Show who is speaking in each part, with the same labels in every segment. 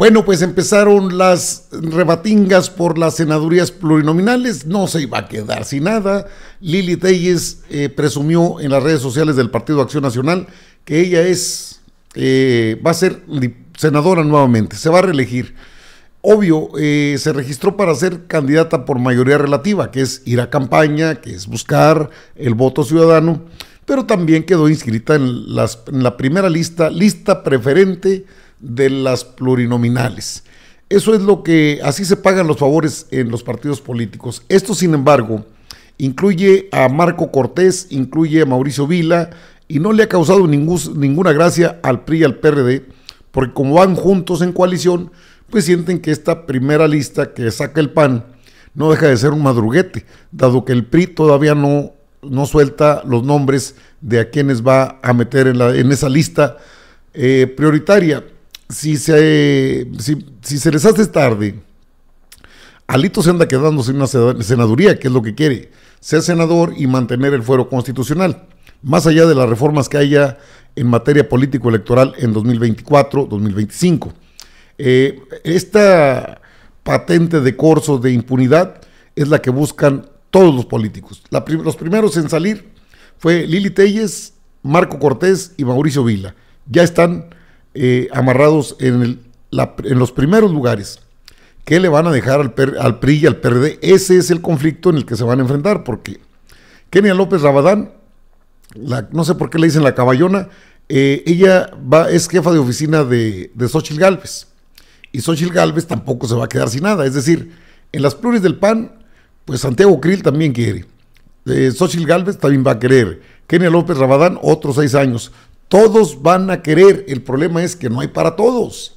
Speaker 1: Bueno, pues empezaron las rebatingas por las senadurías plurinominales, no se iba a quedar sin nada. Lili Telles eh, presumió en las redes sociales del Partido Acción Nacional que ella es, eh, va a ser senadora nuevamente, se va a reelegir. Obvio, eh, se registró para ser candidata por mayoría relativa, que es ir a campaña, que es buscar el voto ciudadano, pero también quedó inscrita en, las, en la primera lista, lista preferente de las plurinominales. Eso es lo que así se pagan los favores en los partidos políticos. Esto, sin embargo, incluye a Marco Cortés, incluye a Mauricio Vila y no le ha causado ninguna gracia al PRI y al PRD, porque como van juntos en coalición, pues sienten que esta primera lista que saca el PAN no deja de ser un madruguete, dado que el PRI todavía no, no suelta los nombres de a quienes va a meter en, esa lista eh, prioritaria si se, si, se les hace tarde, Alito se anda quedándose sin una senaduría, que es lo que quiere, ser senador y mantener el fuero constitucional, más allá de las reformas que haya en materia político-electoral en 2024-2025. Eh, esta patente de corso de impunidad es la que buscan todos los políticos. los primeros en salir fue Lili Telles, Marco Cortés y Mauricio Vila. Ya están eh, amarrados en, el, en, los primeros lugares. que le van a dejar al, PRI y al PRD? Ese es el conflicto en el que se van a enfrentar, porque Kenia López Rabadán, la, no sé por qué le dicen la caballona, eh, ella va, es jefa de oficina de, de Xochitl Galvez. Y Xochitl Galvez tampoco se va a quedar sin nada. Es decir, en las pluris del PAN, pues Santiago Krill también quiere. Eh, Xochitl Galvez también va a querer. Kenia López Rabadán, otros seis años. Todos van a querer. El problema es que no hay para todos.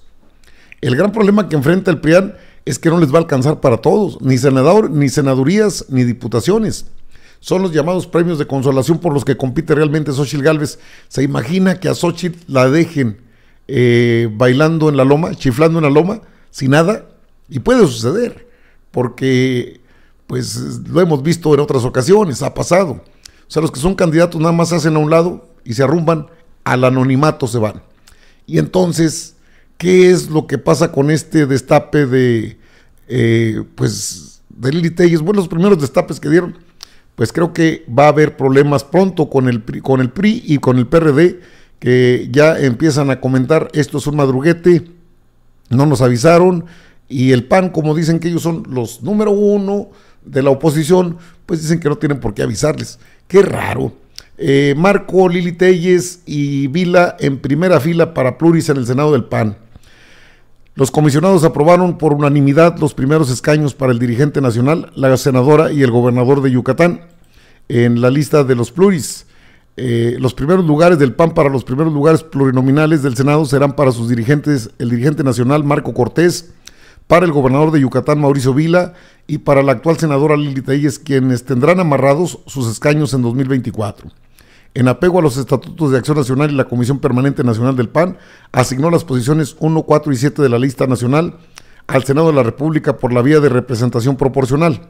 Speaker 1: El gran problema que enfrenta el PRIAN es que no les va a alcanzar para todos, ni senador, ni senadurías, ni diputaciones. Son los llamados premios de consolación por los que compite realmente Xochitl Galvez. ¿Se imagina que a Xochitl la dejen eh, bailando en la loma, chiflando en la loma, sin nada? Y puede suceder, porque pues lo hemos visto en otras ocasiones, ha pasado. O sea, los que son candidatos nada más hacen a un lado y se arrumban al anonimato se van. Y entonces, ¿qué es lo que pasa con este destape de, eh, pues, de Lili Bueno, los primeros destapes que dieron, pues creo que va a haber problemas pronto con el, con el PRI y con el PRD, que ya empiezan a comentar, esto es un madruguete, no nos avisaron, y el PAN, como dicen que ellos son los número uno de la oposición, pues dicen que no tienen por qué avisarles. Qué raro. Eh, Marco Lili Telles y Vila en primera fila para pluris en el Senado del PAN. Los comisionados aprobaron por unanimidad los primeros escaños para el dirigente nacional, la senadora y el gobernador de Yucatán en la lista de los pluris. Eh, los primeros lugares del PAN para los primeros lugares plurinominales del Senado serán para sus dirigentes, el dirigente nacional Marco Cortés, para el gobernador de Yucatán, Mauricio Vila, y para la actual senadora Lili Telles, quienes tendrán amarrados sus escaños en 2024. En apego a los estatutos de Acción Nacional y la Comisión Permanente Nacional del PAN, asignó las posiciones 1, 4 y 7 de la lista nacional al Senado de la República por la vía de representación proporcional.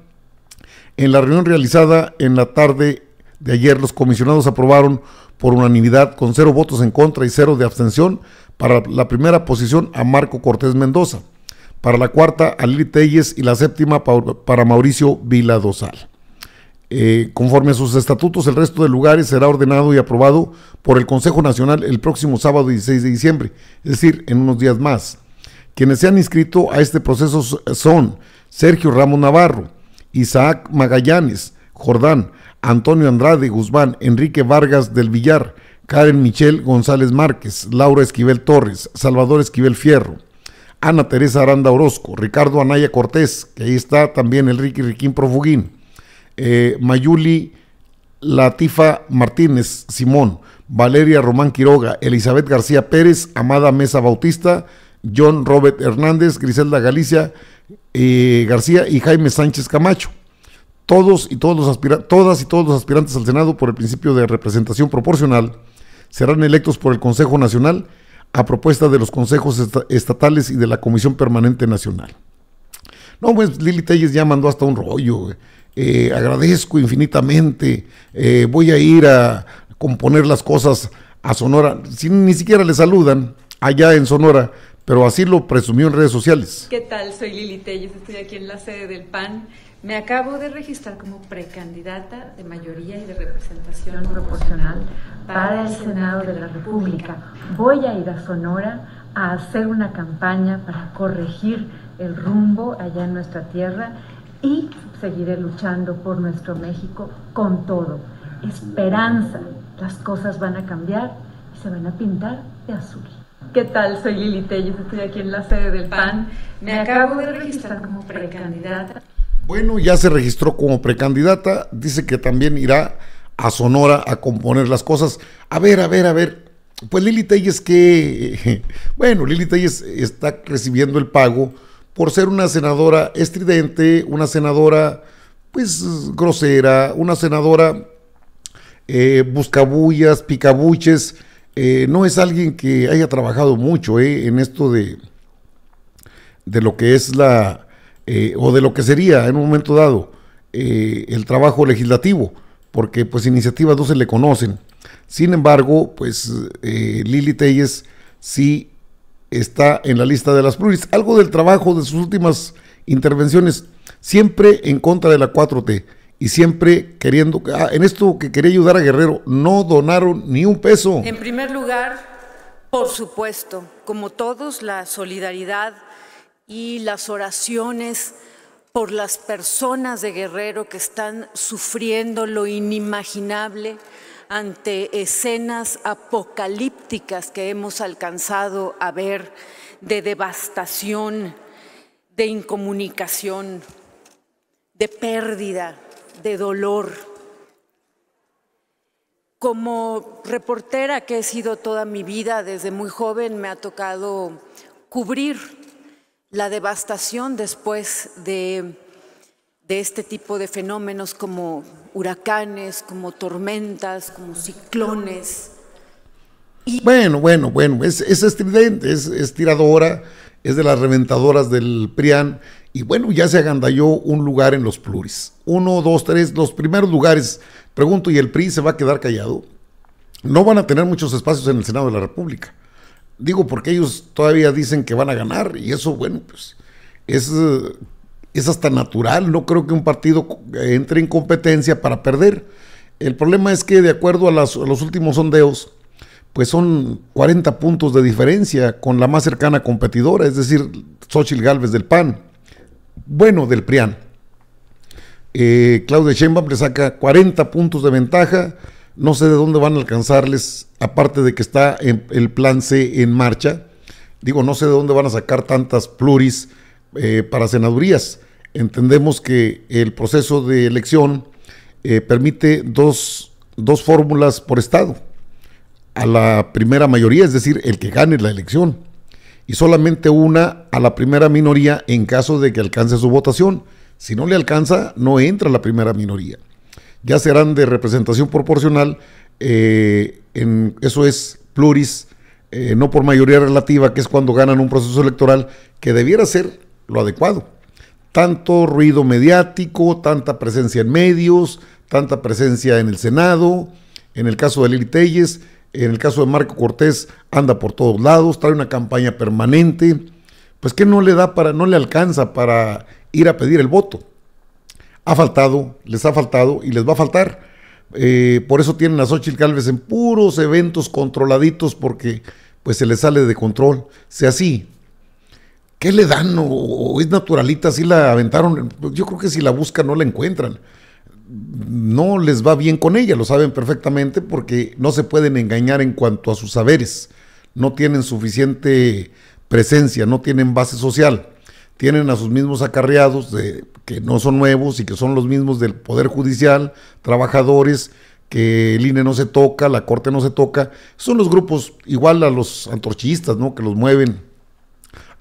Speaker 1: En la reunión realizada en la tarde de ayer, los comisionados aprobaron por unanimidad, con cero votos en contra y cero de abstención, para la primera posición a Marco Cortés Mendoza para la cuarta a Lili Telles y la séptima para Mauricio Vila Dosal. Eh, conforme a sus estatutos, el resto de lugares será ordenado y aprobado por el Consejo Nacional el próximo sábado 16 de diciembre, es decir, en unos días más. Quienes se han inscrito a este proceso son Sergio Ramos Navarro, Isaac Magallanes, Jordán, Antonio Andrade Guzmán, Enrique Vargas del Villar, Karen Michel González Márquez, Laura Esquivel Torres, Salvador Esquivel Fierro, Ana Teresa Aranda Orozco, Ricardo Anaya Cortés, que ahí está también Enrique Riquín Profugín, eh, Mayuli Latifa Martínez Simón, Valeria Román Quiroga, Elizabeth García Pérez, Amada Mesa Bautista, John Robert Hernández, Griselda Galicia eh, García y Jaime Sánchez Camacho. Todos y los todas y todos los aspirantes al Senado por el principio de representación proporcional serán electos por el Consejo Nacional a propuesta de los consejos estatales y de la Comisión Permanente Nacional. No, pues Lili Telles ya mandó hasta un rollo. Eh. Eh, agradezco infinitamente. Eh, voy a ir a componer las cosas a Sonora. Si ni siquiera le saludan allá en Sonora, pero así lo presumió en redes sociales.
Speaker 2: ¿Qué tal? Soy Lili Telles, estoy aquí en la sede del PAN. Me acabo de registrar como precandidata de mayoría y de representación proporcional para el Senado de la República. Voy a ir a Sonora a hacer una campaña para corregir el rumbo allá en nuestra tierra y seguiré luchando por nuestro México con todo. Esperanza, las cosas van a cambiar y se van a pintar de azul. ¿Qué tal? Soy Lili Telles, estoy aquí en la sede del PAN. Me acabo de registrar como precandidata. Bueno, ya se
Speaker 1: registró como precandidata, dice que también irá a Sonora a componer las cosas. A ver, a ver, a ver. Pues Lili Telles que, bueno, Lili Telles está recibiendo el pago por ser una senadora estridente, una senadora pues grosera, una senadora eh, buscabullas, picabuches, eh, no es alguien que haya trabajado mucho eh, en esto de, de lo que es la, eh, o de lo que sería en un momento dado el trabajo legislativo, porque pues iniciativas no se le conocen. Sin embargo, pues Lili Telles sí está en la lista de las pluris. Algo del trabajo de sus últimas intervenciones, siempre en contra de la 4T y siempre queriendo, ah, en esto que quería ayudar a Guerrero, no donaron ni un peso. En
Speaker 2: primer lugar, por supuesto, como todos, la solidaridad y las oraciones por las personas de Guerrero que están sufriendo lo inimaginable ante escenas apocalípticas que hemos alcanzado a ver de devastación, de incomunicación, de pérdida, de dolor. Como reportera que he sido toda mi vida, desde muy joven me ha tocado cubrir la devastación después de, de este tipo de fenómenos como huracanes, como tormentas, como ciclones.
Speaker 1: Bueno, bueno, bueno, es, es estridente, es, es tiradora, es de las reventadoras del PRIAN y bueno, ya se agandalló un lugar en los pluris. Uno, dos, tres, los primeros lugares. Pregunto, ¿y el PRI se va a quedar callado? No van a tener muchos espacios en el Senado de la República. Digo, porque ellos todavía dicen que van a ganar y eso, bueno, pues es, eh, es hasta natural. No creo que un partido entre en competencia para perder. El problema es que de acuerdo a, los últimos sondeos, pues son 40 puntos de diferencia con la más cercana competidora, es decir, Xochitl Galvez del PAN bueno del PRIAN. Eh, Claudia Sheinbaum le saca 40 puntos de ventaja. No sé de dónde van a alcanzarles, aparte de que está el plan C en marcha. Digo, no sé de dónde van a sacar tantas pluris eh, para senadurías. Entendemos que el proceso de elección eh, permite dos fórmulas por estado. A la primera mayoría, es decir, el que gane la elección y solamente una a la primera minoría en caso de que alcance su votación. Si no le alcanza, no entra la primera minoría. Ya serán de representación proporcional, eh, en, eso es pluris, eh, no por mayoría relativa, que es cuando ganan un proceso electoral que debiera ser lo adecuado. Tanto ruido mediático, tanta presencia en medios, tanta presencia en el Senado, en el caso de Lili Telles, en el caso de Marco Cortés, anda por todos lados, trae una campaña permanente. Pues que no le da para, no le alcanza para ir a pedir el voto. Ha faltado, les ha faltado y les va a faltar. Eh, por eso tienen a Xochitl Calves en puros eventos controladitos porque pues se les sale de control. Sea así, ¿qué le dan? ¿O, es naturalita? Si la aventaron, yo creo que si la buscan no la encuentran no les va bien con ella, lo saben perfectamente porque no se pueden engañar en cuanto a sus saberes, no tienen suficiente presencia, no tienen base social, tienen a sus mismos acarreados de, que no son nuevos y que son los mismos del Poder Judicial, trabajadores, que el INE no se toca, la Corte no se toca, son los grupos igual a los antorchistas, ¿no? que los mueven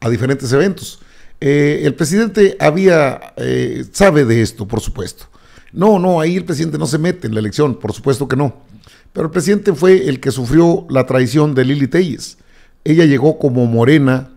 Speaker 1: a diferentes eventos. Eh, el presidente había, eh, sabe de esto, por supuesto. No, no, ahí el presidente no se mete en la elección, por supuesto que no. Pero el presidente fue el que sufrió la traición de Lili Telles. Ella llegó como morena,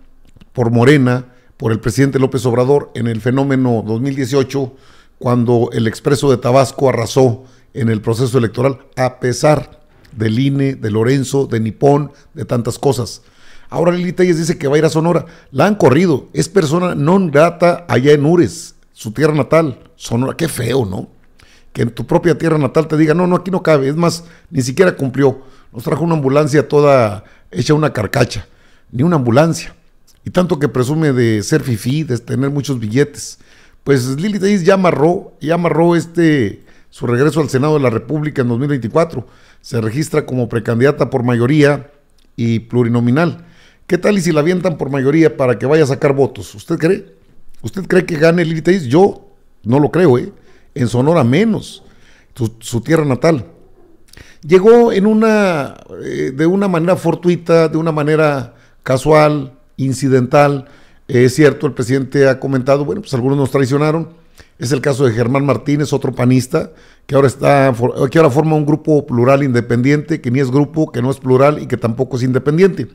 Speaker 1: por morena, por el presidente López Obrador en el fenómeno 2018, cuando el expreso de Tabasco arrasó en el proceso electoral, a pesar del INE, de Lorenzo, de Nipón, de tantas cosas. Ahora Lili Telles dice que va a ir a Sonora. La han corrido. Es persona non grata allá en Ures, su tierra natal. Sonora, qué feo, ¿no? que en tu propia tierra natal te diga, no, no, aquí no cabe. Es más, ni siquiera cumplió. Nos trajo una ambulancia toda hecha una carcacha, ni una ambulancia. Y tanto que presume de ser fifí, de tener muchos billetes. Pues Lili Teix ya amarró, ya amarró este, su regreso al Senado de la República en 2024. Se registra como precandidata por mayoría y plurinominal. ¿Qué tal y si la avientan por mayoría para que vaya a sacar votos? ¿Usted cree? ¿Usted cree que gane Lili Yo no lo creo, ¿eh? en Sonora menos, su, tierra natal. Llegó en una, eh, de una manera fortuita, de una manera casual, incidental. Eh, es cierto, el presidente ha comentado, bueno, pues algunos nos traicionaron. Es el caso de Germán Martínez, otro panista, que ahora, está, que ahora forma un grupo plural independiente, que ni es grupo, que no es plural y que tampoco es independiente.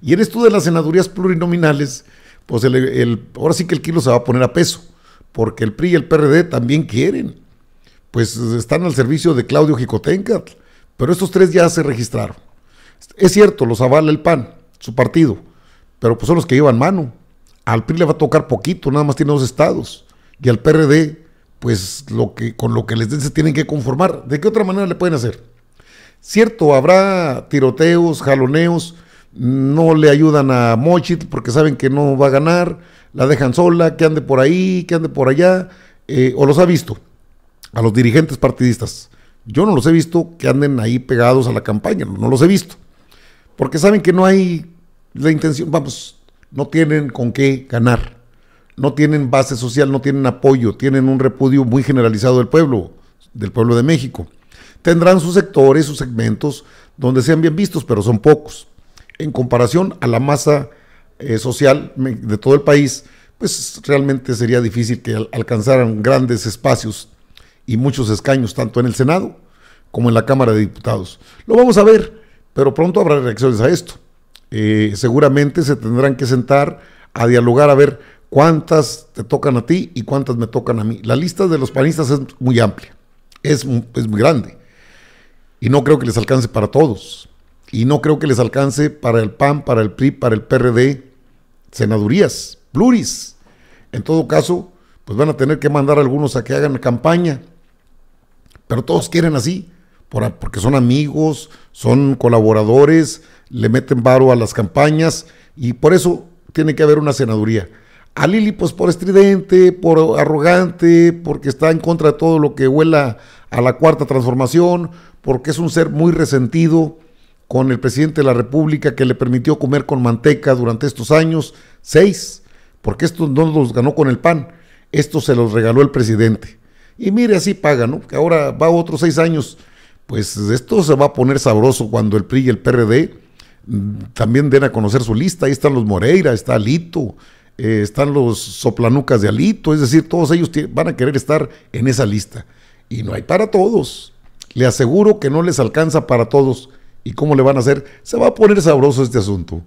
Speaker 1: Y en esto de las senadurías plurinominales, pues el, ahora sí que el kilo se va a poner a peso porque el PRI y el PRD también quieren, pues están al servicio de Claudio Jicotencat, pero estos tres ya se registraron. Es cierto, los avala el PAN, su partido, pero pues son los que llevan mano. Al PRI le va a tocar poquito, nada más tiene dos estados, y al PRD, pues lo que, con lo que les den se tienen que conformar. ¿De qué otra manera le pueden hacer? Cierto, habrá tiroteos, jaloneos, no le ayudan a Mochit porque saben que no va a ganar, la dejan sola, que ande por ahí, que ande por allá, eh, o los ha visto a los dirigentes partidistas. Yo no los he visto que anden ahí pegados a la campaña, no los he visto, porque saben que no hay la intención, vamos, no tienen con qué ganar, no tienen base social, no tienen apoyo, tienen un repudio muy generalizado del pueblo, del pueblo de México. Tendrán sus sectores, sus segmentos, donde sean bien vistos, pero son pocos, en comparación a la masa eh, social de todo el país, pues realmente sería difícil que alcanzaran grandes espacios y muchos escaños, tanto en el Senado como en la Cámara de Diputados. Lo vamos a ver, pero pronto habrá reacciones a esto. Eh, seguramente se tendrán que sentar a dialogar a ver cuántas te tocan a ti y cuántas me tocan a mí. La lista de los panistas es muy amplia, es, es muy grande y no creo que les alcance para todos y no creo que les alcance para el PAN, para el PRI, para el PRD, senadurías, pluris. En todo caso, pues van a tener que mandar a algunos a que hagan campaña. Pero todos quieren así, porque son amigos, son colaboradores, le meten varo a las campañas y por eso tiene que haber una senaduría. A Lili, pues por estridente, por arrogante, porque está en contra de todo lo que huela a la cuarta transformación, porque es un ser muy resentido, con el presidente de la República que le permitió comer con manteca durante estos años, seis, porque esto no los ganó con el PAN, esto se los regaló el presidente. Y mire, así paga, ¿no? Que ahora va otros seis años, pues esto se va a poner sabroso cuando el PRI y el PRD mm, también den a conocer su lista. Ahí están los Moreira, está Alito, eh, están los soplanucas de Alito, es decir, todos ellos van a querer estar en esa lista. Y no hay para todos. Le aseguro que no les alcanza para todos ¿Y cómo le van a hacer? Se va a poner sabroso este asunto.